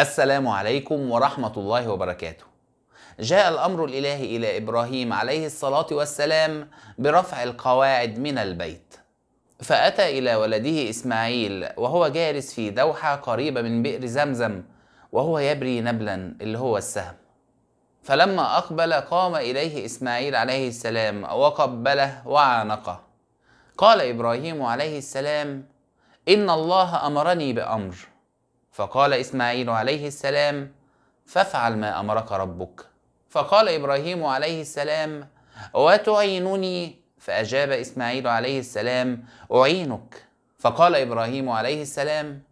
السلام عليكم ورحمة الله وبركاته. جاء الأمر الإلهي إلى إبراهيم عليه الصلاة والسلام برفع القواعد من البيت. فأتى إلى ولده إسماعيل وهو جالس في دوحة قريبة من بئر زمزم وهو يبري نبلا اللي هو السهم. فلما أقبل قام إليه إسماعيل عليه السلام وقبله وعانقه. قال إبراهيم عليه السلام: إن الله أمرني بأمر فقال إسماعيل عليه السلام فافعل ما أمرك ربك فقال إبراهيم عليه السلام وتعينني فأجاب إسماعيل عليه السلام أعينك فقال إبراهيم عليه السلام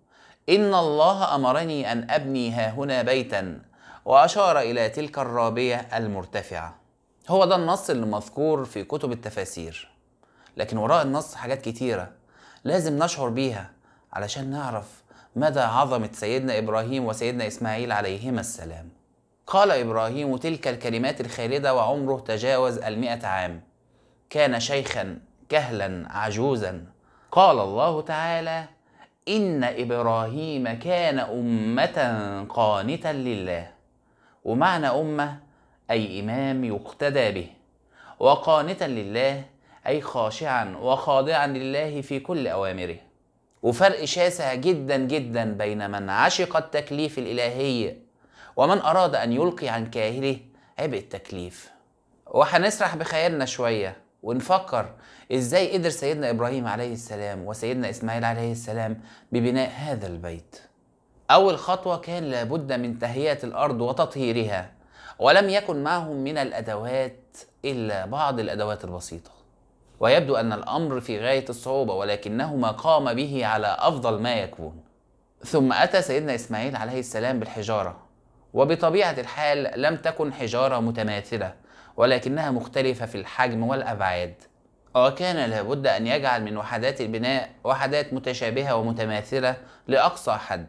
إن الله أمرني أن أبني ها هنا بيتا وأشار إلى تلك الرابية المرتفعة هو ده النص اللي مذكور في كتب التفاسير لكن وراء النص حاجات كتيرة لازم نشعر بيها علشان نعرف مدى عظمة سيدنا إبراهيم وسيدنا إسماعيل عليهما السلام قال إبراهيم تلك الكلمات الخالدة وعمره تجاوز المئة عام كان شيخا كهلا عجوزا قال الله تعالى إن إبراهيم كان أمة قانتا لله ومعنى أمة أي إمام يقتدى به وقانتا لله أي خاشعا وخاضعا لله في كل أوامره وفرق شاسع جدا جدا بين من عشق التكليف الإلهي ومن أراد أن يلقي عن كاهله عبء التكليف وهنسرح بخيالنا شوية ونفكر إزاي قدر سيدنا إبراهيم عليه السلام وسيدنا إسماعيل عليه السلام ببناء هذا البيت أول خطوة كان لابد من تهيئة الأرض وتطهيرها ولم يكن معهم من الأدوات إلا بعض الأدوات البسيطة ويبدو أن الأمر في غاية الصعوبة ولكنه ما قام به على أفضل ما يكون ثم أتى سيدنا إسماعيل عليه السلام بالحجارة وبطبيعة الحال لم تكن حجارة متماثلة ولكنها مختلفة في الحجم والأبعاد وكان لابد أن يجعل من وحدات البناء وحدات متشابهة ومتماثلة لأقصى حد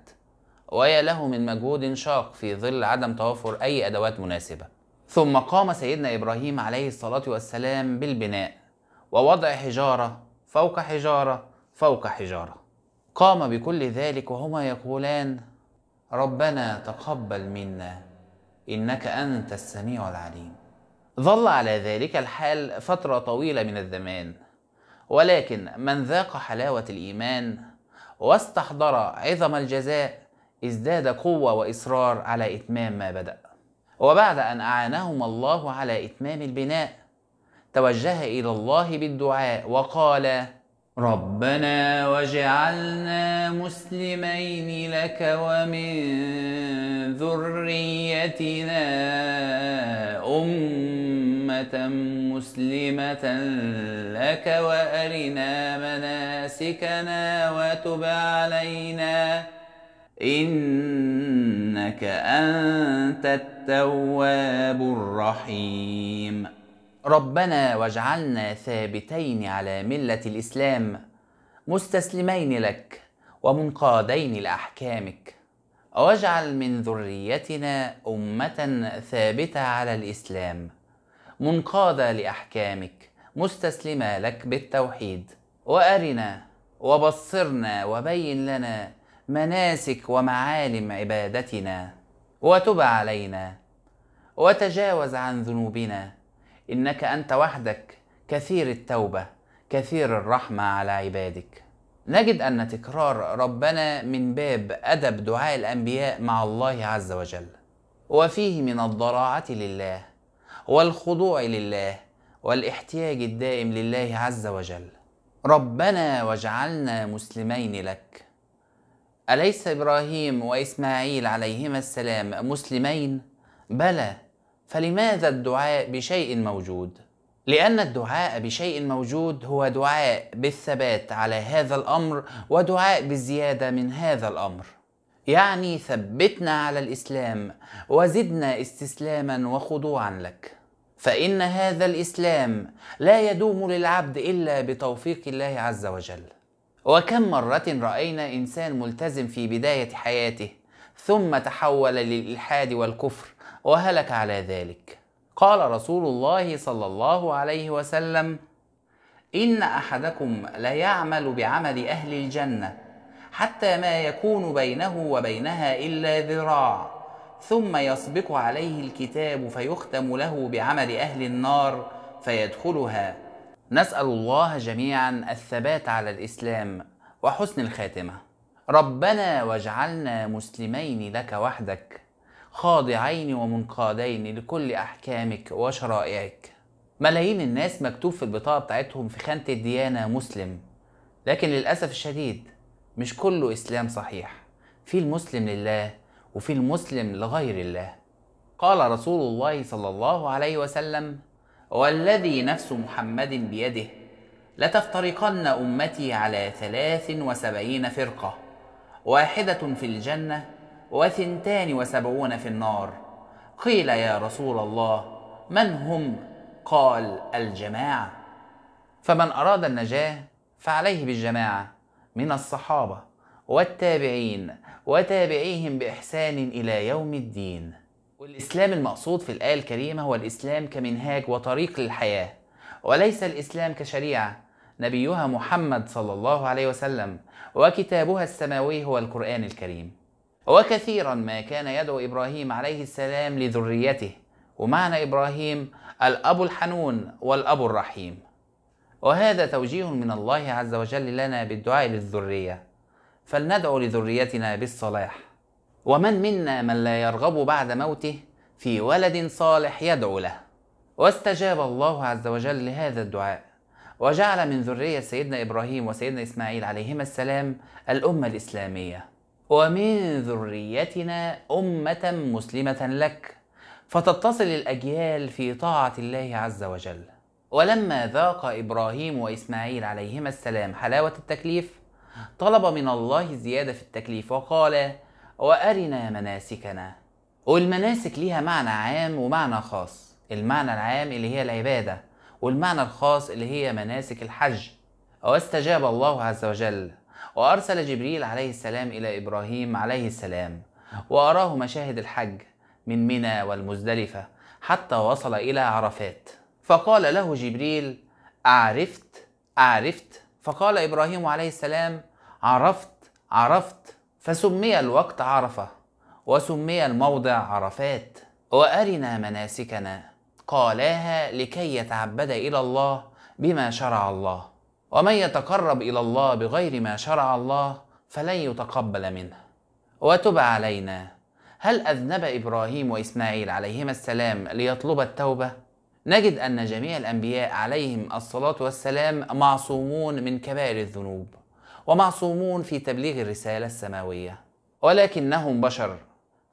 ويا له من مجهود شاق في ظل عدم توافر أي أدوات مناسبة ثم قام سيدنا إبراهيم عليه الصلاة والسلام بالبناء ووضع حجارة فوق حجارة فوق حجارة قام بكل ذلك وهما يقولان ربنا تقبل منا إنك أنت السميع العليم ظل على ذلك الحال فترة طويلة من الزمان ولكن من ذاق حلاوة الإيمان واستحضر عظم الجزاء ازداد قوة وإصرار على إتمام ما بدأ وبعد أن أعانهم الله على إتمام البناء توجه إلى الله بالدعاء وقال ربنا واجعلنا مسلمين لك ومن ذريتنا أمة مسلمة لك وأرنا مناسكنا وتب علينا إنك أنت التواب الرحيم ربنا واجعلنا ثابتين على ملة الإسلام مستسلمين لك ومنقادين لأحكامك واجعل من ذريتنا أمة ثابتة على الإسلام منقادة لأحكامك مستسلمة لك بالتوحيد وأرنا وبصرنا وبين لنا مناسك ومعالم عبادتنا وتب علينا وتجاوز عن ذنوبنا انك انت وحدك كثير التوبه كثير الرحمه على عبادك نجد ان تكرار ربنا من باب ادب دعاء الانبياء مع الله عز وجل وفيه من الضراعه لله والخضوع لله والاحتياج الدائم لله عز وجل ربنا واجعلنا مسلمين لك اليس ابراهيم واسماعيل عليهما السلام مسلمين بلى فلماذا الدعاء بشيء موجود؟ لأن الدعاء بشيء موجود هو دعاء بالثبات على هذا الأمر ودعاء بالزيادة من هذا الأمر. يعني ثبتنا على الإسلام وزدنا استسلاما وخضوعا لك. فإن هذا الإسلام لا يدوم للعبد إلا بتوفيق الله عز وجل. وكم مرة رأينا إنسان ملتزم في بداية حياته ثم تحول للإلحاد والكفر وهلك على ذلك قال رسول الله صلى الله عليه وسلم ان احدكم ليعمل بعمل اهل الجنه حتى ما يكون بينه وبينها الا ذراع ثم يسبق عليه الكتاب فيختم له بعمل اهل النار فيدخلها نسال الله جميعا الثبات على الاسلام وحسن الخاتمه ربنا واجعلنا مسلمين لك وحدك خاضعين ومنقادين لكل أحكامك وشرائعك ملايين الناس مكتوب في البطاقة بتاعتهم في خانة الديانة مسلم لكن للأسف الشديد مش كله إسلام صحيح في المسلم لله وفي المسلم لغير الله قال رسول الله صلى الله عليه وسلم والذي نفس محمد بيده لتفترقن أمتي على ثلاث وسبعين فرقة واحدة في الجنة وثنتان وسبعون في النار قيل يا رسول الله من هم قال الجماعه فمن اراد النجاه فعليه بالجماعه من الصحابه والتابعين وتابعيهم باحسان الى يوم الدين والاسلام المقصود في الايه الكريمه هو الاسلام كمنهاج وطريق للحياه وليس الاسلام كشريعه نبيها محمد صلى الله عليه وسلم وكتابها السماوي هو القران الكريم وكثيرا ما كان يدعو إبراهيم عليه السلام لذريته ومعنى إبراهيم الأب الحنون والأب الرحيم وهذا توجيه من الله عز وجل لنا بالدعاء للذرية فلندعو لذريتنا بالصلاح ومن منا من لا يرغب بعد موته في ولد صالح يدعو له واستجاب الله عز وجل لهذا الدعاء وجعل من ذرية سيدنا إبراهيم وسيدنا إسماعيل عليهما السلام الأمة الإسلامية ومن ذريتنا أمة مسلمة لك فتتصل الأجيال في طاعة الله عز وجل ولما ذاق إبراهيم وإسماعيل عليهما السلام حلاوة التكليف طلب من الله زيادة في التكليف وقال وأرنا مناسكنا والمناسك ليها معنى عام ومعنى خاص المعنى العام اللي هي العبادة والمعنى الخاص اللي هي مناسك الحج واستجاب الله عز وجل وأرسل جبريل عليه السلام إلى إبراهيم عليه السلام وأراه مشاهد الحج من منى والمزدلفة حتى وصل إلى عرفات فقال له جبريل أعرفت أعرفت فقال إبراهيم عليه السلام عرفت عرفت فسمي الوقت عرفة وسمي الموضع عرفات وأرنا مناسكنا قالاها لكي يتعبد إلى الله بما شرع الله ومن يتقرب الى الله بغير ما شرع الله فلن يتقبل منه وتب علينا هل اذنب ابراهيم واسماعيل عليهما السلام ليطلب التوبه نجد ان جميع الانبياء عليهم الصلاه والسلام معصومون من كبائر الذنوب ومعصومون في تبليغ الرساله السماويه ولكنهم بشر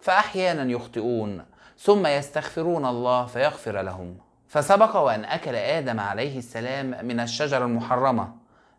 فاحيانا يخطئون ثم يستغفرون الله فيغفر لهم فسبق وأن أكل آدم عليه السلام من الشجرة المحرمة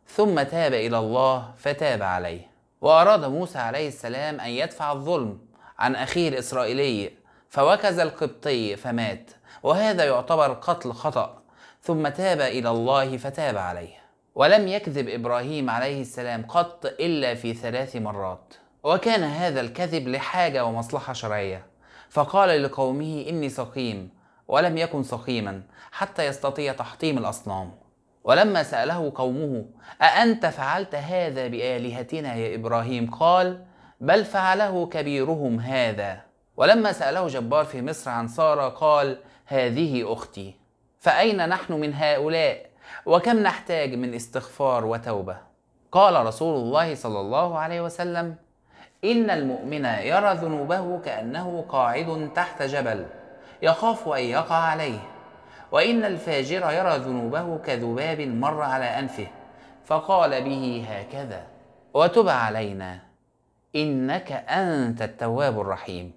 ثم تاب إلى الله فتاب عليه وأراد موسى عليه السلام أن يدفع الظلم عن أخيه الإسرائيلي فوكز القبطي فمات وهذا يعتبر قتل خطأ ثم تاب إلى الله فتاب عليه ولم يكذب إبراهيم عليه السلام قط إلا في ثلاث مرات وكان هذا الكذب لحاجة ومصلحة شرعية فقال لقومه إني سقيم ولم يكن سقيما حتى يستطيع تحطيم الاصنام ولما ساله قومه اانت فعلت هذا بالهتنا يا ابراهيم قال بل فعله كبيرهم هذا ولما ساله جبار في مصر عن ساره قال هذه اختي فاين نحن من هؤلاء وكم نحتاج من استغفار وتوبه قال رسول الله صلى الله عليه وسلم ان المؤمن يرى ذنوبه كانه قاعد تحت جبل يخاف أن يقع عليه وإن الفاجر يرى ذنوبه كذباب مر على أنفه فقال به هكذا وتب علينا إنك أنت التواب الرحيم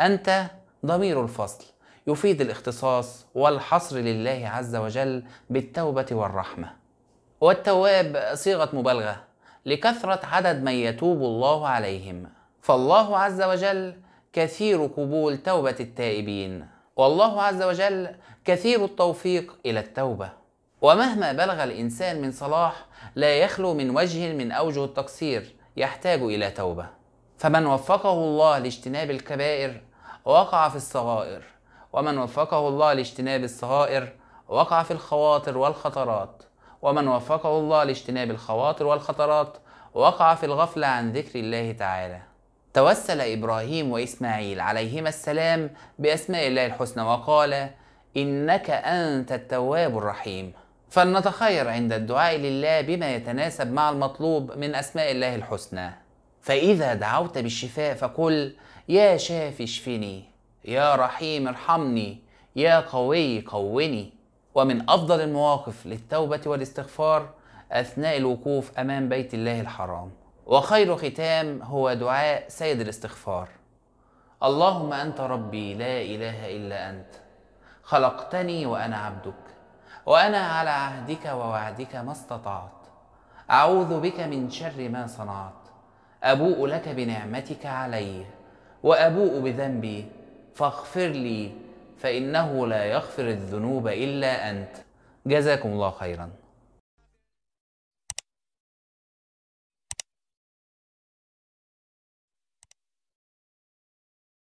أنت ضمير الفصل يفيد الاختصاص والحصر لله عز وجل بالتوبة والرحمة والتواب صيغة مبالغة لكثرة عدد من يتوب الله عليهم فالله عز وجل كثير قبول توبة التائبين والله عز وجل كثير التوفيق الى التوبه ومهما بلغ الانسان من صلاح لا يخلو من وجه من اوجه التقصير يحتاج الى توبه فمن وفقه الله لاجتناب الكبائر وقع في الصغائر ومن وفقه الله لاجتناب الصغائر وقع في الخواطر والخطرات ومن وفقه الله لاجتناب الخواطر والخطرات وقع في الغفله عن ذكر الله تعالى توسل إبراهيم وإسماعيل عليهما السلام بأسماء الله الحسنى وقال إنك أنت التواب الرحيم فلنتخير عند الدعاء لله بما يتناسب مع المطلوب من أسماء الله الحسنى فإذا دعوت بالشفاء فقل يا شافي اشفني يا رحيم ارحمني يا قوي قوني ومن أفضل المواقف للتوبة والاستغفار أثناء الوقوف أمام بيت الله الحرام وخير ختام هو دعاء سيد الاستغفار اللهم انت ربي لا اله الا انت خلقتني وانا عبدك وانا على عهدك ووعدك ما استطعت اعوذ بك من شر ما صنعت ابوء لك بنعمتك علي وابوء بذنبي فاغفر لي فانه لا يغفر الذنوب الا انت جزاكم الله خيرا